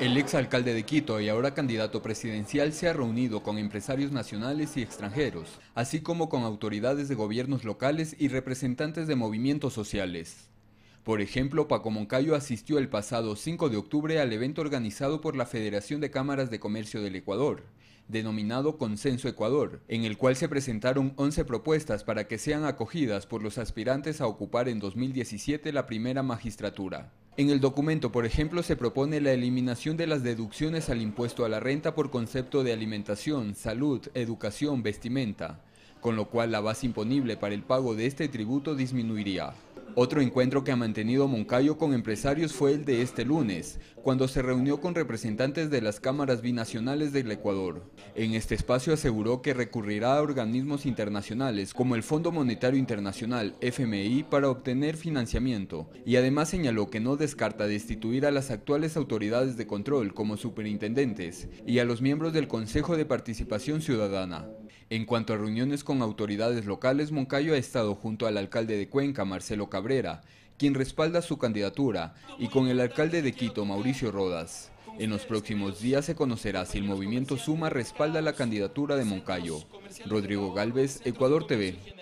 El exalcalde de Quito y ahora candidato presidencial se ha reunido con empresarios nacionales y extranjeros, así como con autoridades de gobiernos locales y representantes de movimientos sociales. Por ejemplo, Paco Moncayo asistió el pasado 5 de octubre al evento organizado por la Federación de Cámaras de Comercio del Ecuador, denominado Consenso Ecuador, en el cual se presentaron 11 propuestas para que sean acogidas por los aspirantes a ocupar en 2017 la primera magistratura. En el documento, por ejemplo, se propone la eliminación de las deducciones al impuesto a la renta por concepto de alimentación, salud, educación, vestimenta, con lo cual la base imponible para el pago de este tributo disminuiría. Otro encuentro que ha mantenido Moncayo con empresarios fue el de este lunes, cuando se reunió con representantes de las cámaras binacionales del Ecuador. En este espacio aseguró que recurrirá a organismos internacionales como el Fondo Monetario Internacional, FMI, para obtener financiamiento, y además señaló que no descarta destituir a las actuales autoridades de control como superintendentes y a los miembros del Consejo de Participación Ciudadana. En cuanto a reuniones con autoridades locales, Moncayo ha estado junto al alcalde de Cuenca, Marcelo Cabrera, quien respalda su candidatura, y con el alcalde de Quito, Mauricio Rodas. En los próximos días se conocerá si el movimiento Suma respalda la candidatura de Moncayo. Rodrigo Galvez, Ecuador TV.